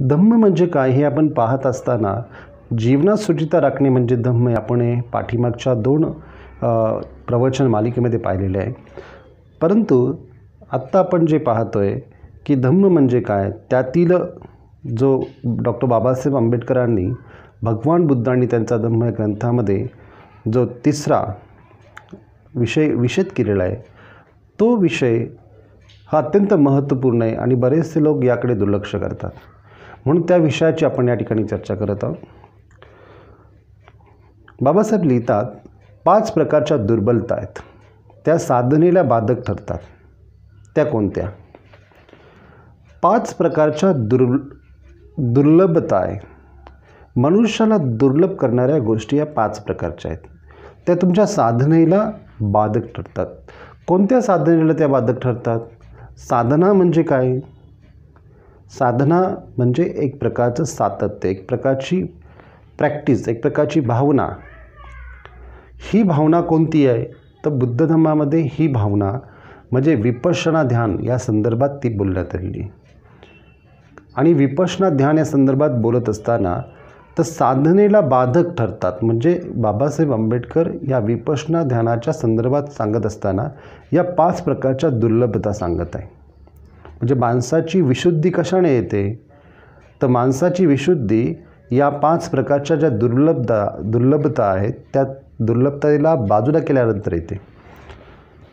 धम्म म्हणजे काय हे आपण पाहत असताना जीवनात सुचिता राखणे म्हणजे धम्म आपण हे पाठीमागच्या दोन प्रवचन मालिकेमध्ये पाहिलेले आहे परंतु आत्ता आपण जे पाहतो आहे की धम्म म्हणजे काय त्यातील जो डॉक्टर बाबासाहेब आंबेडकरांनी भगवान बुद्धांनी त्यांचा धम्म या ग्रंथामध्ये जो तिसरा विषय विषद केलेला आहे तो विषय हा अत्यंत महत्त्वपूर्ण आहे आणि बरेचसे लोक याकडे दुर्लक्ष करतात म्हणून त्या विषयाची आपण या ठिकाणी चर्चा करत आहोत बाबासाहेब लिहितात पाच प्रकारच्या दुर्बलता आहेत त्या साधनेला बाधक ठरतात त्या कोणत्या पाच प्रकारच्या दुर् दुर्लभता आहे मनुष्याला दुर्लभ करणाऱ्या गोष्टी या पाच प्रकारच्या आहेत त्या तुमच्या साधनेला बाधक ठरतात कोणत्या साधनेला त्या बाधक ठरतात साधना म्हणजे काय साधना म्हणजे एक प्रकारचं सातत्य एक प्रकारची प्रॅक्टिस एक प्रकारची भावना ही भावना कोणती आहे तर बुद्ध धर्मामध्ये ही भावना म्हणजे विपश्यना ध्यान या संदर्भात ती बोलण्यात आलेली आणि विपश्यना ध्यान या संदर्भात बोलत असताना तर साधनेला बाधक ठरतात म्हणजे बाबासाहेब आंबेडकर या विपश्यना ध्यानाच्या संदर्भात सांगत असताना या पाच प्रकारच्या दुर्लभता सांगत आहे म्हणजे माणसाची विशुद्धी कशाने येते तर माणसाची विशुद्धी या पाच प्रकारच्या ज्या दुर्लभता दुर्लभता आहेत त्या दुर्लभतेला बाजूला केल्यानंतर येते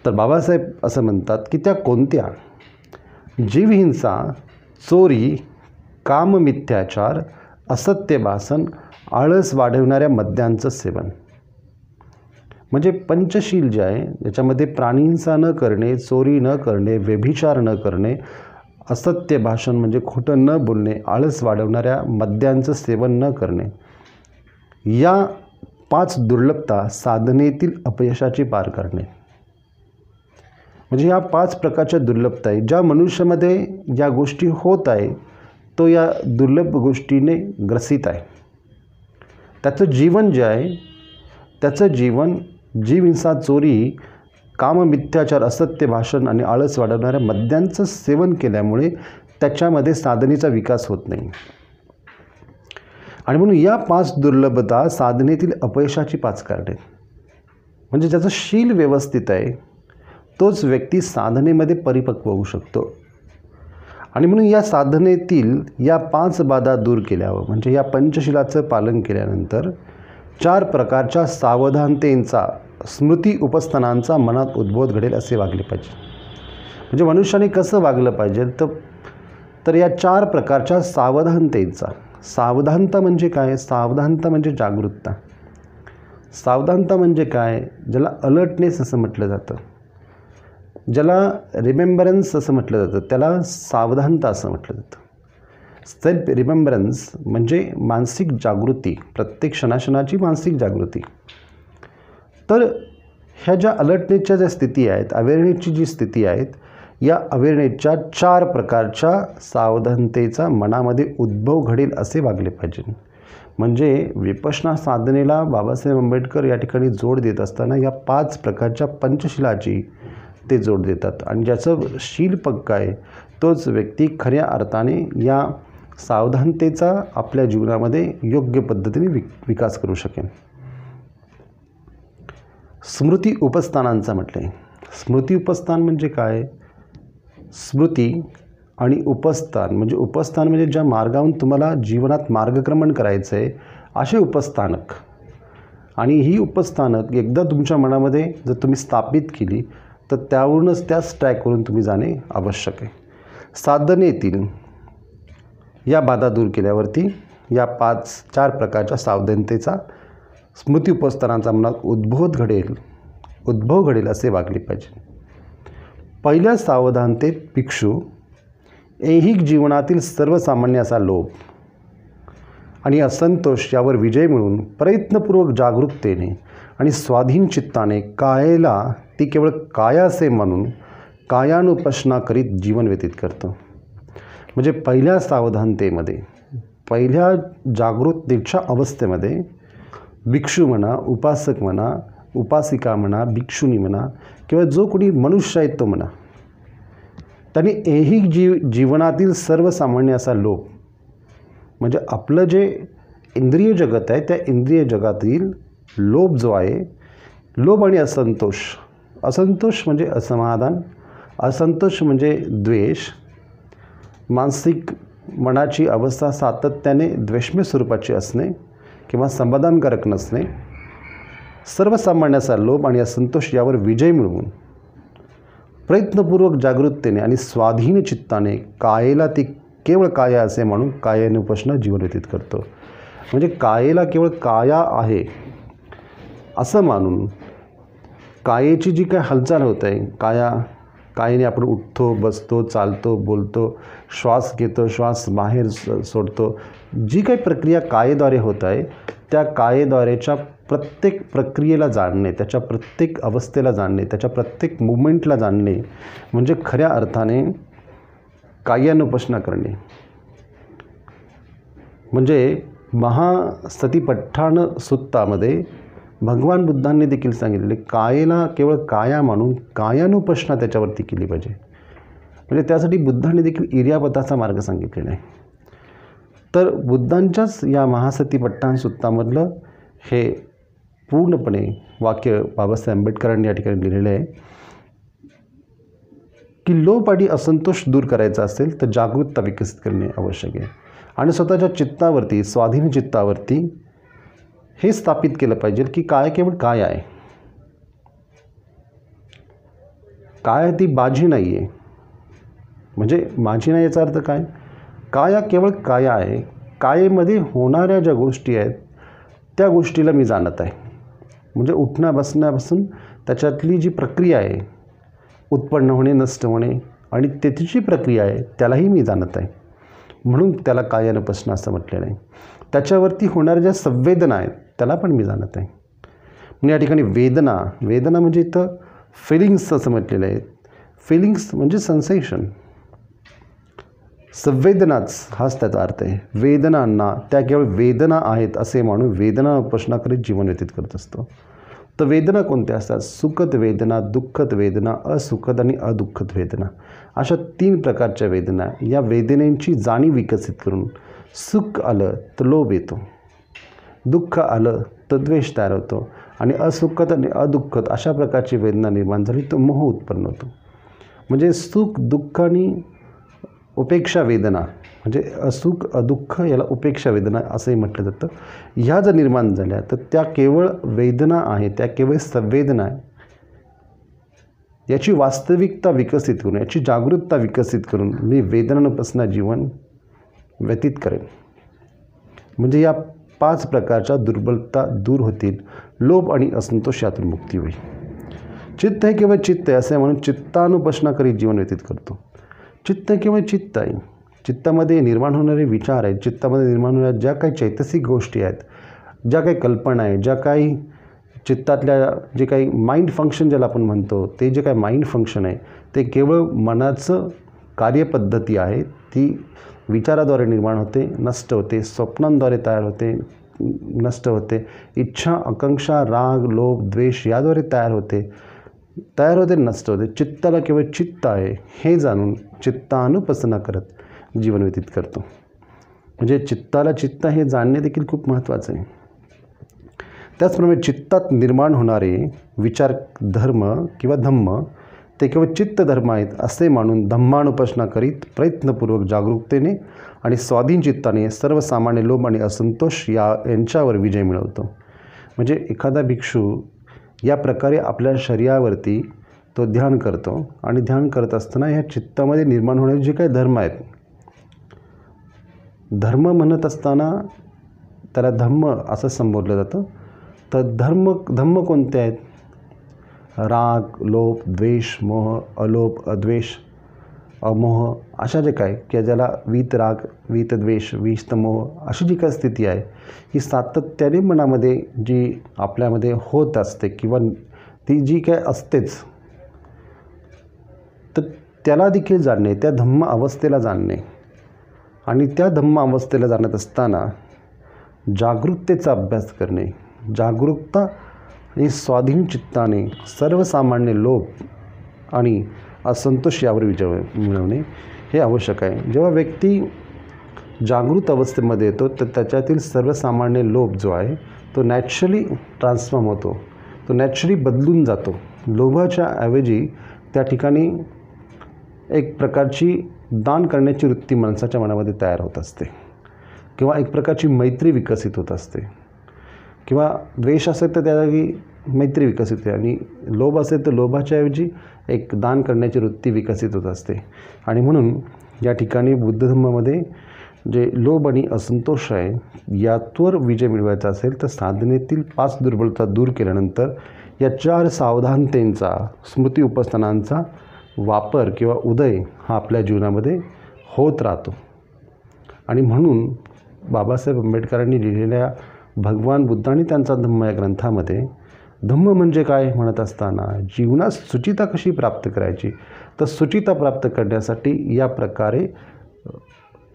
तर बाबासाहेब असं म्हणतात की त्या कोणत्या जीवहिंसा चोरी काममिथ्याचार असत्य भासन आळस वाढवणाऱ्या मद्यांचं सेवन म्हणजे पंचशील जे आहे ज्याच्यामध्ये प्राणींसा न करणे चोरी न करणे व्यभिचार न करणे असत्य भाषण म्हणजे खोटं न बोलणे आळस वाढवणाऱ्या मद्यांचं सेवन न करणे या पाच दुर्लभता साधनेतील अपयशाची पार करणे म्हणजे ह्या पाच प्रकारच्या दुर्लभता आहे ज्या मनुष्यामध्ये या गोष्टी होत आहे तो या दुर्लभ गोष्टीने ग्रसित आहे त्याचं जीवन जे आहे त्याचं जीवन जीव हिंसा चोरी काममिथ्याचार असत्य भाषण आणि आळस वाढवणाऱ्या मद्यांचं सेवन केल्यामुळे त्याच्यामध्ये साधनेचा विकास होत नाही आणि म्हणून या पाच दुर्लभता साधनेतील अपयशाची पाच कारणे म्हणजे ज्याचं शील व्यवस्थित आहे तोच व्यक्ती साधनेमध्ये परिपक्व होऊ शकतो आणि म्हणून या साधनेतील या पाच बाधा दूर केल्यावर म्हणजे या पंचशिलाचं पालन केल्यानंतर चार प्रकारच्या सावधानतेंचा स्मृती उपस्थानांचा मनात उद्बोध घडेल असे वागले पाहिजे म्हणजे मनुष्याने कसं वागलं पाहिजे तर तर या चार प्रकारच्या सावधानतेचा सावधानता म्हणजे काय सावधानता म्हणजे जागरूकता सावधानता म्हणजे काय ज्याला अलर्टनेस असं म्हटलं जातं ज्याला रिमेंबरन्स असं म्हटलं जातं त्याला सावधानता असं म्हटलं जातं सेल्फ रिमेंबरन्स म्हणजे मानसिक जागृती प्रत्येक क्षणाक्षणाची मानसिक जागृती तर ह्या ज्या अलर्टनेसच्या ज्या स्थिती आहेत अवेअरनेसची जी स्थिती आहेत या अवेअरनेसच्या चार प्रकारच्या सावधानतेचा मनामध्ये उद्भव घडेल असे वागले पाहिजे म्हणजे विपशना साधनेला बाबासाहेब आंबेडकर या ठिकाणी जोड देत असताना या पाच प्रकारच्या पंचशिलाची ते जोड देतात आणि ज्याचं शील पक्क आहे तोच व्यक्ती खऱ्या अर्थाने या सावधानतेचा आपल्या जीवनामध्ये योग्य पद्धतीने विक विकास करू शकेल स्मृती उपस्थानांचा म्हटलं आहे स्मृती उपस्थान म्हणजे काय स्मृती आणि उपस्थान म्हणजे उपस्थान म्हणजे ज्या मार्गाहून तुम्हाला जीवनात मार्गक्रमण करायचं आहे असे उपस्थानक आणि ही उपस्थानक एकदा तुमच्या मनामध्ये जर तुम्ही स्थापित केली तर त्यावरूनच त्याच ट्रॅकवरून तुम्ही जाणे आवश्यक आहे साधने येतील या बाधा दूर केल्यावरती या पाच चार प्रकारच्या सावधानतेचा स्मृती उपस्तरांचा मनात उद्भवत घडेल उद्भव घडेल असे वागले पाहिजे पहिल्या सावधानतेत भिक्षू ऐहिक जीवनातील सर्वसामान्य असा लोभ आणि असंतोष यावर विजय मिळून प्रयत्नपूर्वक जागरूकतेने आणि स्वाधीन चित्ताने कायला ती केवळ काया असे मानून कायानुपशना करीत जीवन व्यतीत करतं म्हणजे पहिल्या सावधानतेमध्ये पहिल्या जागृतीच्या अवस्थेमध्ये भिक्षू म्हणा उपासक म्हणा उपासिका म्हणा भिक्षुनी म्हणा किंवा जो कोणी मनुष्य आहेत तो म्हणा त्यांनी एही जीव जीवनातील सर्वसामान्य असा लोभ म्हणजे आपलं जे इंद्रिय जगत आहे त्या इंद्रिय जगातील लोभ जो आहे लोभ आणि असंतोष असंतोष म्हणजे असमाधान असंतोष म्हणजे द्वेष मानसिक मनाची अवस्था सातत्याने द्वेषमय स्वरूपाची असणे किंवा समाधानकारक नसणे सर्वसामान्याचा लोभ आणि असंतोष यावर विजय मिळवून प्रयत्नपूर्वक जागृततेने आणि स्वाधीन चित्ताने कायेला ती केवळ काया असे म्हणून कायानुपासना जीवन व्यतीत करतो म्हणजे कायेला केवळ काया आहे असं मानून कायेची जी काय हालचाल होत आहे काया काही नाही आपण उठतो बसतो चालतो बोलतो श्वास घेतो श्वास बाहेर सोडतो जी काही प्रक्रिया कायेद्वारे होत आहे त्या कायेद्वारेच्या प्रत्येक प्रक्रियेला जाणणे त्याच्या प्रत्येक अवस्थेला जाणणे त्याच्या प्रत्येक मुवमेंटला जाणणे म्हणजे खऱ्या अर्थाने कायानुपासना करणे म्हणजे महासतीपठ्ठाण सुत्तामध्ये भगवान बुद्धांनी देखील सांगितले कायेला केवळ काया मानून कायानुपश्ना त्याच्यावरती केली पाहिजे म्हणजे त्यासाठी बुद्धांनी देखील इर्यापदाचा मार्ग सांगितलेला आहे तर बुद्धांच्याच या महासतीपट्टान सुत्तामधलं हे पूर्णपणे वाक्य बाबासाहेब आंबेडकरांनी या ठिकाणी लिहिलेलं आहे की लोप असंतोष दूर करायचा असेल तर जागरूकता विकसित करणे आवश्यक आहे आणि स्वतःच्या चित्तावरती स्वाधीन चित्तावरती हे स्थापित केलं पाहिजे की काय केवळ काय आहे काय ती बाजी नाही आहे म्हणजे माझी नाही याचा अर्थ काय काया केवळ काया आहे कायेमध्ये होणाऱ्या ज्या गोष्टी आहेत त्या गोष्टीला मी जाणत आहे म्हणजे उठण्या बसण्यापासून त्याच्यातली जी प्रक्रिया आहे उत्पन्न होणे नष्ट होणे आणि त्याची जी प्रक्रिया आहे त्यालाही मी जाणत आहे म्हणून त्याला बसणं असं म्हटलेलं आहे त्याच्यावरती होणाऱ्या ज्या संवेदना आहेत त्याला पण मी जाणत आहे म्हणजे या ठिकाणी वेदना वेदना म्हणजे इथं फिलिंग्स असं म्हटलेलं आहे फिलिंग्स म्हणजे सन्सेशन संवेदनाच हाच त्याचा अर्थ आहे वेदनांना त्या केवळ वेदना आहेत असे म्हणून वेदना उपासनाकडे जीवन व्यतीत करत असतो तर वेदना कोणत्या असतात सुखद वेदना दुःखद वेदना असुखद आणि अदुःखद वेदना अशा तीन प्रकारच्या वेदना या वेदनेंची जाणीव विकसित करून सुख आलं तर लोभ येतो दुःख आलं तर द्वेष तयार होतो आणि असुखत आणि अदुःखत अशा प्रकारची वेदना निर्माण झाली तर मोह उत्पन्न होतो म्हणजे सुख दुःख आणि उपेक्षा वेदना म्हणजे असुख अदुःख याला उपेक्षा वेदना असंही म्हटलं जातं ह्या जर निर्माण झाल्या तर त्या केवळ वेदना आहे त्या केवळ संवेदना आहे याची वास्तविकता विकसित करून याची जागरूकता विकसित करून मी वेदनानुपासना जीवन व्यतीत करेन म्हणजे या पाच प्रकारच्या दुर्बलता दूर होतील लोभ आणि असंतोष यातून मुक्ती होईल चित्त हे केवळ चित्त आहे असे म्हणून चित्तानुपसना करीत जीवन व्यतीत करतो चित्त केवळ चित्त आहे चित्तामध्ये निर्माण होणारे विचार आहेत चित्तामध्ये निर्माण होणाऱ्या ज्या काही चैतसिक गोष्टी आहेत ज्या काही कल्पना आहे ज्या काही चित्तातल्या जे काही माइंड फंक्शन ज्याला आपण म्हणतो ते जे काही माइंड फंक्शन आहे ते केवळ मनाचं कार्यपद्धती आहे ती विचाराद्वारे निर्माण होते नष्ट होते स्वप्नांद्वारे तयार होते नष्ट होते इच्छा आकांक्षा राग लोभ द्वेष याद्वारे तयार होते तयार होते नष्ट होते चित्ताला केवळ चित्त आहे हे जाणून चित्तानुपसना करत जीवन व्यतीत करतो म्हणजे चित्ताला चित्त हे जाणणे देखील खूप महत्त्वाचं आहे त्याचप्रमाणे चित्तात निर्माण होणारे विचार धर्म किंवा धम्म ते केवळ चित्त धर्म आहेत असे मानून धम्मानुपासना करीत प्रयत्नपूर्वक जागरूकतेने आणि स्वाधीन चित्ताने सर्वसामान्य लोभ आणि असंतोष या यांच्यावर विजय मिळवतो म्हणजे एखादा भिक्षू या प्रकारे आपल्या शरीरावरती तो ध्यान करतो आणि ध्यान करत असताना ह्या चित्तामध्ये निर्माण होणारे जे काही धर्म आहेत धर्म म्हणत असताना त्याला धम्म असं संबोधलं जातं तर धर्म धम्म कोणते आहेत राग लोप द्वेष मोह अलोप अद्वेष अमोह अशा जे काय की ज्याला वीत राग वीत द्वेष वीत मोह अशी जी काय स्थिती आहे ही सातत्याने मनामध्ये जी आपल्यामध्ये होत असते किंवा ती जी काय असतेच तर त्याला देखील जाणणे त्या धम्म अवस्थेला जाणणे आणि त्या धम्म अवस्थेला जाणत असताना जागरूकतेचा अभ्यास करणे जागरूकता आणि स्वाधीन चित्ताने सर्वसामान्य लोभ आणि असंतोष यावर विजय मिळवणे हे आवश्यक आहे जेव्हा व्यक्ती जागृत अवस्थेमध्ये येतो तर त्याच्यातील सर्वसामान्य लोभ जो आहे तो नॅचरली ट्रान्सफॉर्म होतो तो नॅचरली बदलून जातो लोभाच्या ऐवजी त्या ठिकाणी एक प्रकारची दान करण्याची वृत्ती माणसाच्या मनामध्ये तयार होत असते किंवा एक प्रकारची मैत्री विकसित होत असते किंवा द्वेष असेल तर त्या जागी मैत्री विकसित होते आणि लोभ असेल तर लोभाच्याऐवजी एक दान करण्याची वृत्ती विकसित होत असते आणि म्हणून या ठिकाणी बुद्ध धर्मामध्ये जे लोभ आणि असंतोष आहे यातवर विजय मिळवायचा असेल तर साधनेतील पाच दुर्बलता दूर केल्यानंतर या चार सावधानतेंचा स्मृती उपस्थानांचा वापर किंवा उदय हा आपल्या जीवनामध्ये होत राहतो आणि म्हणून बाबासाहेब आंबेडकरांनी लिहिलेल्या भगवान बुद्धांनी त्यांचा धम्म या ग्रंथामध्ये धम्म म्हणजे काय म्हणत असताना जीवनात सुचिता कशी प्राप्त करायची तर सुचिता प्राप्त करण्यासाठी या प्रकारे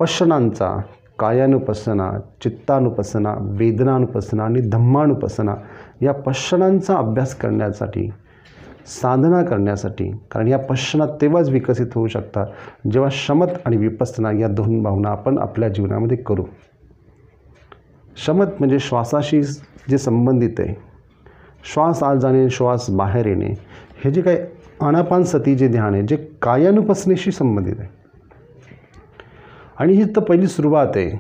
पशनांचा कायानुपसना चित्तानुपसना वेदनानुपसना आणि धम्मानुपसना या पश्चनांचा अभ्यास करण्यासाठी साधना करण्यासाठी कारण या पश्चना तेव्हाच विकसित होऊ शकतात जेव्हा शमत आणि विपसना या दोन भावना आपण आपल्या जीवनामध्ये करू शमत म्हणजे श्वासाशी जे संबंधित आहे श्वास आत जाणे श्वास बाहेर येणे हे जे काही अनापान सती जे ध्यान आहे जे कायानुपसनेशी संबंधित आहे आणि ही तर पहिली सुरुवात आहे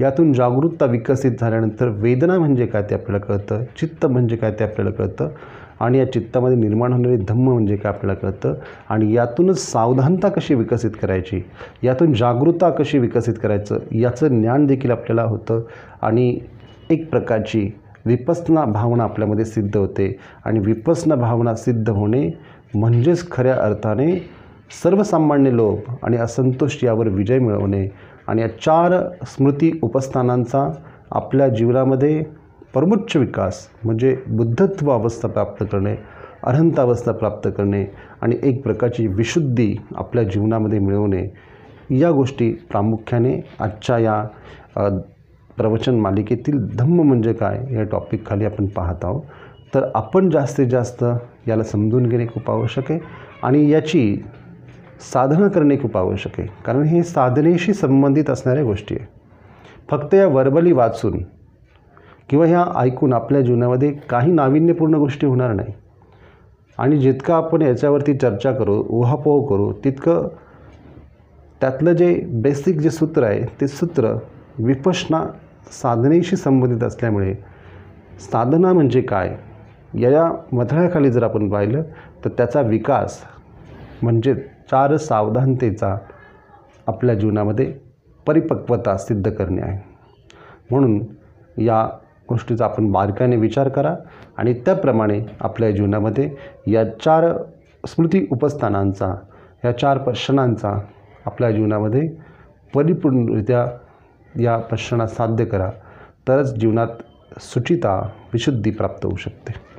यातून जागरूकता विकसित झाल्यानंतर वेदना म्हणजे काय ते आपल्याला कळतं चित्त म्हणजे काय ते आपल्याला कळतं आणि या चित्तामध्ये निर्माण होणारे धम्म म्हणजे काय आपल्याला कळतं आणि यातूनच सावधानता कशी विकसित करायची यातून जागृता कशी विकसित करायचं याचं ज्ञान देखील आपल्याला होतं आणि एक प्रकारची विपसना भावना आपल्यामध्ये सिद्ध होते आणि विपसना भावना सिद्ध होणे म्हणजेच खऱ्या अर्थाने सर्वसामान्य लोभ आणि असंतोष यावर विजय मिळवणे आणि या चार स्मृती उपस्थानांचा आपल्या जीवनामध्ये परमोच्च विकास म्हणजे बुद्धत्व अवस्था प्राप्त करणे अवस्था प्राप्त करणे आणि एक प्रकारची विशुद्धी आपल्या जीवनामध्ये मिळवणे या गोष्टी प्रामुख्याने आजच्या या प्रवचन मालिकेतील धम्म म्हणजे काय या टॉपिकखाली आपण पाहत आहोत तर आपण जास्तीत जास्त याला समजून घेणे खूप आवश्यक आहे आणि याची साधना करणे खूप आवश्यक आहे कारण हे साधनेशी संबंधित असणाऱ्या गोष्टी आहे फक्त या वर्बली वाचून किंवा ह्या ऐकून आपल्या जीवनामध्ये काही नाविन्यपूर्ण गोष्टी होणार नाही आणि जितकं आपण याच्यावरती चर्चा करू उहापोह करू तितकं त्यातलं जे बेसिक जे सूत्र आहे ते सूत्र विपशना साधनेशी संबंधित असल्यामुळे साधना म्हणजे काय या मथळ्याखाली जर आपण पाहिलं तर त्याचा विकास म्हणजे चार सावधानतेचा आपल्या जीवनामध्ये परिपक्वता सिद्ध करणे आहे म्हणून या गोष्टीचा आपण बारकाईने विचार करा आणि त्याप्रमाणे आपल्या जीवनामध्ये या चार स्मृती उपस्थानांचा या चार प्रश्नांचा आपल्या जीवनामध्ये परिपूर्णरित्या या प्रश्नांना साध्य करा तरच जीवनात सुचिता विशुद्धी प्राप्त होऊ शकते